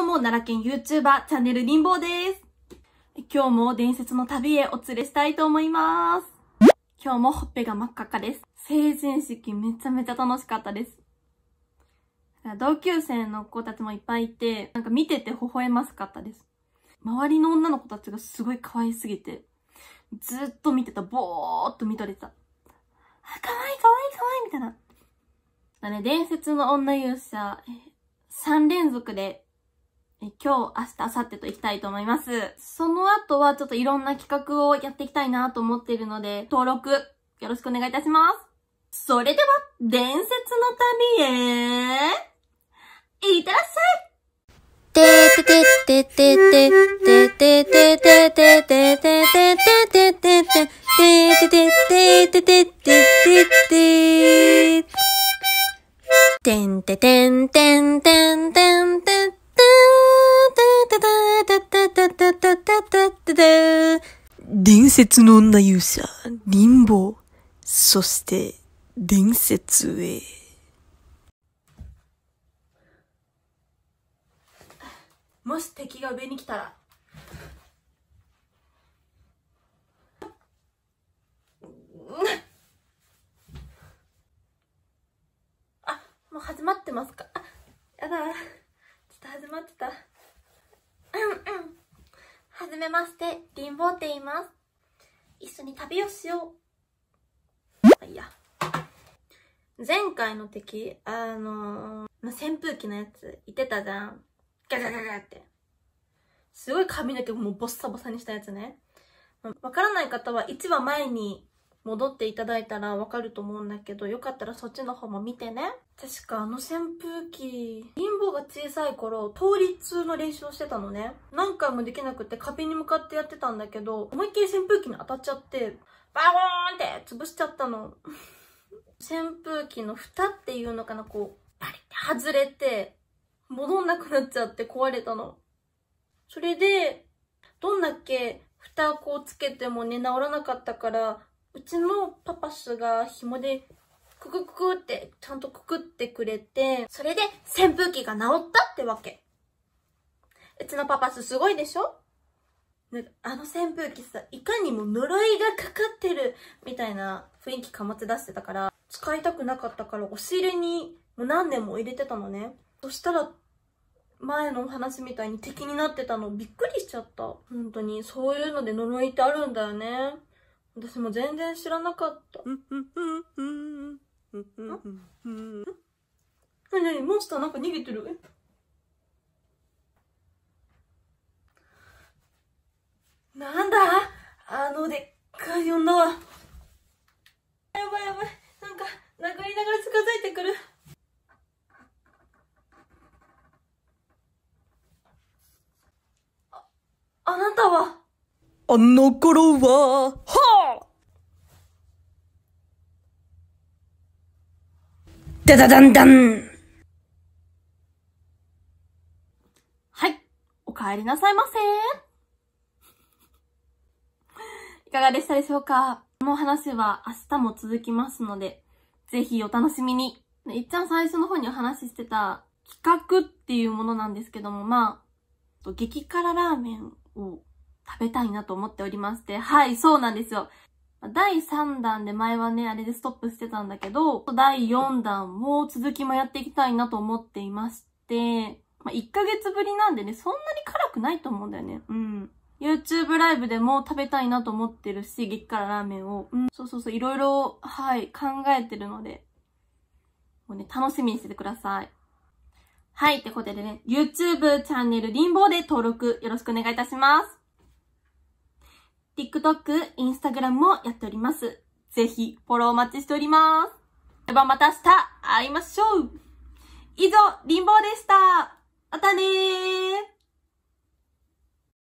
どうも、奈良県 YouTuber チャンネルリンボーです。今日も伝説の旅へお連れしたいと思います。今日もほっぺが真っ赤っかです。成人式めちゃめちゃ楽しかったです。同級生の子たちもいっぱいいて、なんか見てて微笑ましかったです。周りの女の子たちがすごい可愛すぎて、ずっと見てた、ぼーっと見とれてた。あ、可愛い可愛い可愛いみたいな。だね、伝説の女勇者、3連続で今日、明日、明後日と行きたいと思います。その後はちょっといろんな企画をやっていきたいなと思っているので、登録よろしくお願いいたします。それでは、伝説の旅へ、いってらっしゃいてててててててててててててててててて伝説の女勇者、リンボー。そして、伝説へ。もし敵が上に来たら、あ、もう始まってますかあ、やだ。ちょっと始まってた。うんうん。はじめまして、リンボーって言います。一緒に旅をしよう。いや。前回の敵、あのー、扇風機のやつ、いてたじゃん。ガガガガって。すごい髪の毛もうボッサボサにしたやつね。わからない方は1話前に戻っていただいたらわかると思うんだけど、よかったらそっちの方も見てね。確かあの扇風機、貧乏が小さい頃、倒立の練習をしてたのね。何回もできなくて壁に向かってやってたんだけど、思いっきり扇風機に当たっちゃって、バゴーンって潰しちゃったの。扇風機の蓋っていうのかな、こう、バリって外れて、戻んなくなっちゃって壊れたの。それで、どんだけ蓋をこうつけてもね、治らなかったから、うちのパパスが紐でククククってちゃんとくくってくれて、それで扇風機が治ったってわけ。うちのパパスすごいでしょあの扇風機さ、いかにも呪いがかかってるみたいな雰囲気かまつ出してたから、使いたくなかったから押尻入れにもう何年も入れてたのね。そしたら、前のお話みたいに敵になってたのびっくりしちゃった。本当に、そういうので呪いってあるんだよね。私も全然知らなかった。なになにモンスターなんか逃げてるなんだあのでっかい女は。やばいやばい。なんか、殴りながら近づいてくる。あ、あなたはあの頃は、ダダダンダンはい。お帰りなさいませ。いかがでしたでしょうかこの話は明日も続きますので、ぜひお楽しみに。いっちゃん最初の方にお話ししてた企画っていうものなんですけども、まあ、激辛ラーメンを食べたいなと思っておりまして、はい、そうなんですよ。第3弾で前はね、あれでストップしてたんだけど、第4弾も続きもやっていきたいなと思っていまして、まあ、1ヶ月ぶりなんでね、そんなに辛くないと思うんだよね。うん。YouTube ライブでも食べたいなと思ってるし、激辛ラーメンを。うん、そうそうそう、いろいろ、はい、考えてるので、もうね、楽しみにしててください。はい、ってことでね、YouTube チャンネルリンボーで登録よろしくお願いいたします。TikTok、Instagram もやっております。ぜひ、フォローお待ちしております。ではまた明日、会いましょう以上、リンボーでしたまたねー